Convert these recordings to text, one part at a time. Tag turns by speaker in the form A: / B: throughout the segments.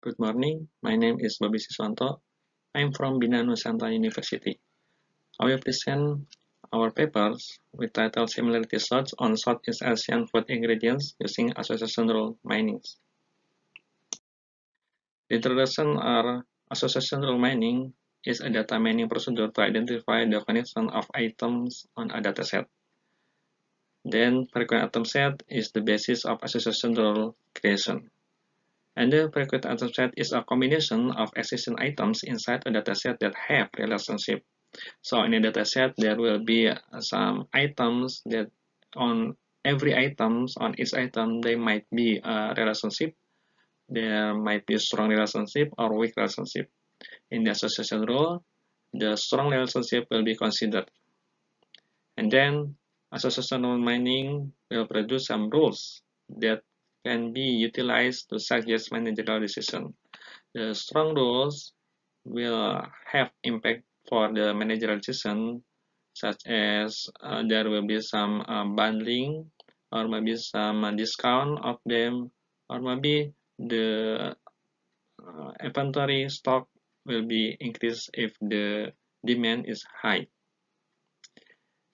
A: Good morning, my name is Bobby Siswanto. I'm from Bina Nusantara University. I will present our papers with title Similarity Search on Southeast Asian Food Ingredients Using Association Rule Minings. The introduction are Association Rule Mining is a data mining procedure to identify the connection of items on a data set. Then, frequent item set is the basis of association rule creation. And the frequent item set is a combination of existing items inside a dataset that have relationship. So in a dataset, there will be some items that on every items on each item, they might be a relationship. There might be strong relationship or weak relationship. In the association rule, the strong relationship will be considered. And then association mining will produce some rules that can be utilized to suggest managerial decision. The strong rules will have impact for the managerial decision, such as uh, there will be some uh, bundling or maybe some uh, discount of them, or maybe the uh, inventory stock will be increased if the demand is high.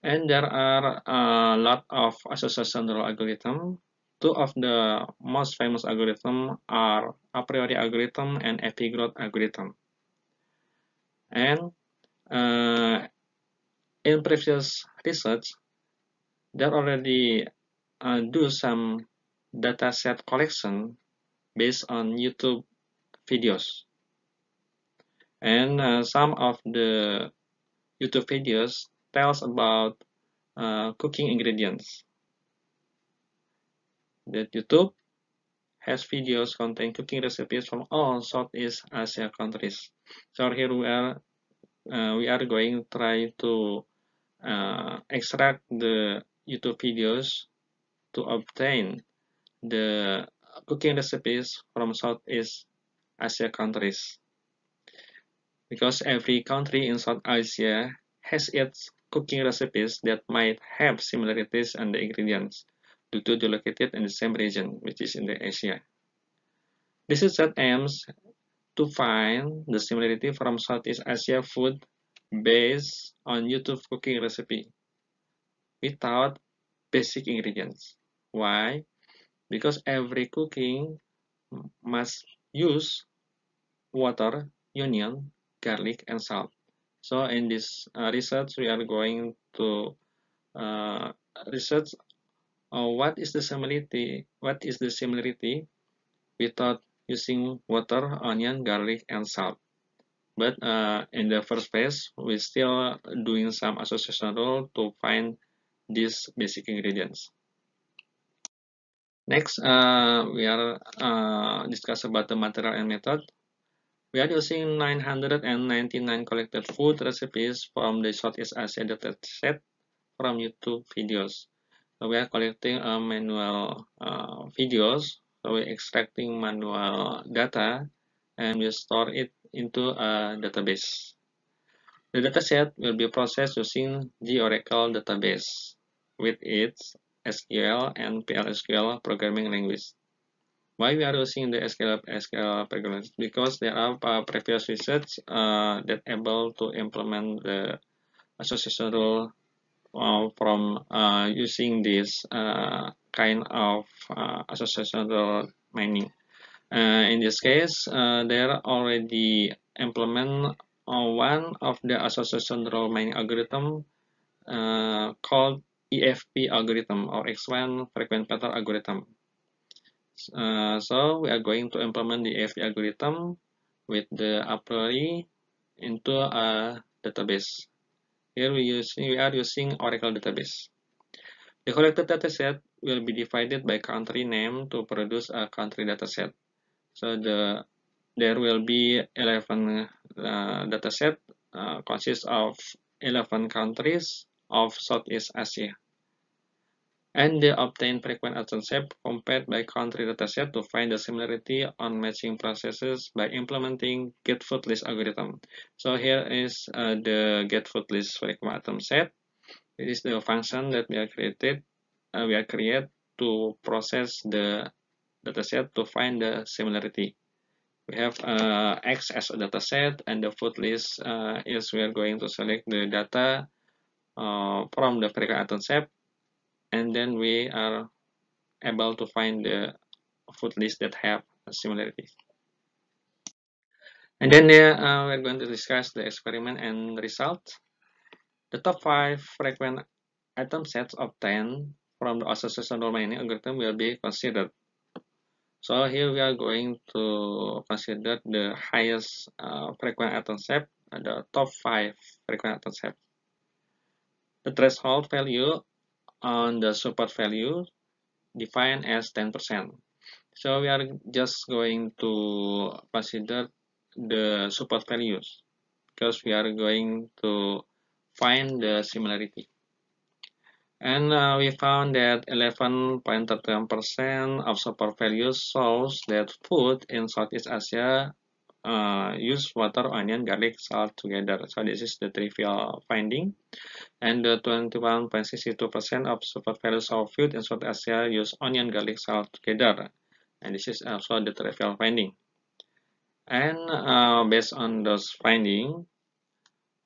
A: And there are a uh, lot of associational algorithms Two of the most famous algorithms are a priori algorithm and epigrot algorithm. And uh, in previous research, they already uh, do some dataset collection based on YouTube videos. And uh, some of the YouTube videos tells about uh, cooking ingredients that YouTube has videos containing cooking recipes from all Southeast Asia countries. So here we are, uh, we are going to try to uh, extract the YouTube videos to obtain the cooking recipes from Southeast Asia countries. Because every country in South Asia has its cooking recipes that might have similarities and in the ingredients to is located in the same region, which is in the Asia. This is aims to find the similarity from Southeast Asia food based on YouTube cooking recipe without basic ingredients. Why? Because every cooking must use water, onion, garlic, and salt. So in this uh, research, we are going to uh, research uh, what is the similarity what is the similarity without using water onion garlic and salt but uh, in the first phase we're still doing some association rule to find these basic ingredients next uh, we are uh, discuss about the material and method we are using 999 collected food recipes from the Southeast Asia dataset from YouTube videos. So we are collecting a uh, manual uh, videos. So we extracting manual data and we store it into a database. The dataset will be processed using the Oracle database with its SQL and PLSQL programming language. Why we are using the SQL, SQL programming Because there are uh, previous research uh, that able to implement the association rule Uh, from uh, using this uh, kind of associational mining. in this case, they are already implement one of the associational mining algorithm called EFP algorithm or X1 frequent pattern algorithm. Uh, so we are going to implement the EFP algorithm with the a priori into a database. Here we, using we are using Oracle database. The collected dataset will be divided by country name to produce a country dataset. So the there will be 11 uh, dataset uh, consists of 11 countries of Southeast Asia and they obtain frequent action set compared by country dataset to find the similarity on matching processes by implementing get food list algorithm. So here is uh, the get food list frequent atom set. It is the function that we are created, uh, we are create to process the dataset to find the similarity. We have uh, X as a dataset and the food list uh, is we are going to select the data uh, from the frequent atom set and then we are able to find the food list that have similarities. And then uh, uh we're going to discuss the experiment and result. The top five frequent item sets obtained from the association domain algorithm will be considered. So here we are going to consider the highest uh, frequent item set, uh, the top five frequent item set. The threshold value on the support value defined as 10%. So we are just going to consider the support values because we are going to find the similarity. And uh, we found that 11.31% of support values shows that food in Southeast Asia uh, use water, onion, garlic, salt together. So this is the trivial finding. And the 21.62% of super values of food in South Asia use onion, garlic, salt together. And this is also the trivial finding. And uh, based on those finding,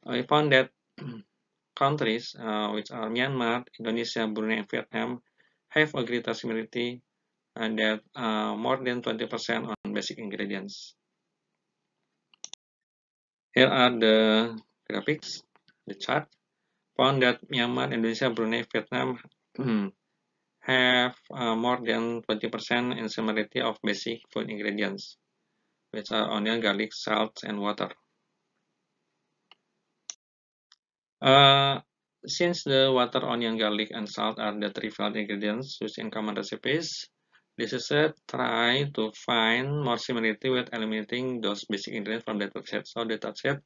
A: we found that countries uh, which are Myanmar, Indonesia, Brunei, and Vietnam have a greater similarity and that uh, more than 20% on basic ingredients. Here are the graphics, the chart. Found that Myanmar, Indonesia, Brunei, Vietnam hmm, have uh, more than 20% similarity of basic food ingredients, which are onion, garlic, salt, and water. Uh, since the water, onion, garlic, and salt are the three field ingredients used in common recipes, This is a try to find more similarity with eliminating those basic ingredients from set. So set,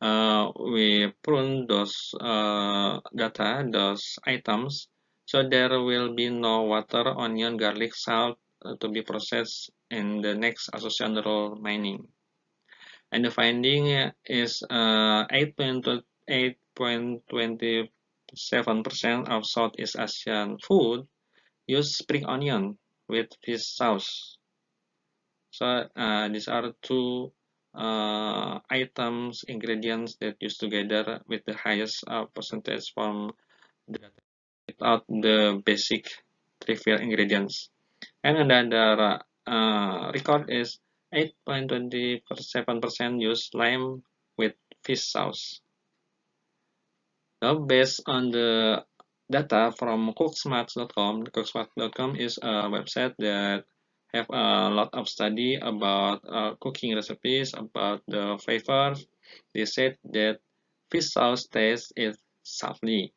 A: uh, we prune those uh, data, those items. So there will be no water, onion, garlic, salt uh, to be processed in the next association associational mining. And the finding is uh, 8.27% of Southeast Asian food use spring onion with fish sauce. So uh, these are two uh, items, ingredients that used together with the highest uh, percentage from the, without the basic trivial ingredients. And another uh, record is 8.27% use lime with fish sauce. So based on the data from cooksmarts.com. Cooksmarts.com is a website that have a lot of study about uh, cooking recipes, about the flavors. They said that fish sauce taste is salty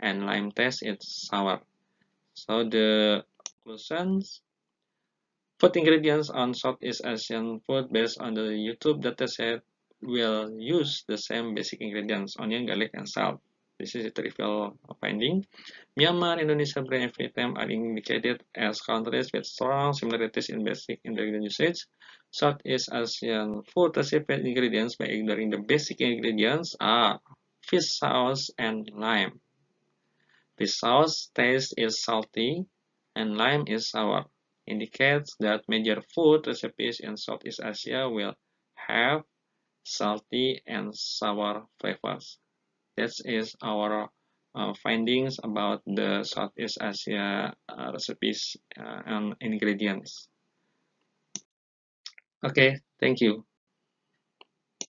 A: and lime taste is sour. So the conclusions Food ingredients on East Asian food based on the YouTube dataset will use the same basic ingredients, onion, garlic, and salt. This is a trivial finding. Myanmar, Indonesia, Brunei, and Vietnam are indicated as countries with strong similarities in basic ingredient usage. Southeast Asian food recipient ingredients by ignoring the basic ingredients are fish sauce and lime. Fish sauce taste is salty and lime is sour. Indicates that major food recipes in Southeast Asia will have salty and sour flavors this is our uh, findings about the Southeast Asia uh, recipes uh, and ingredients. Okay, thank you.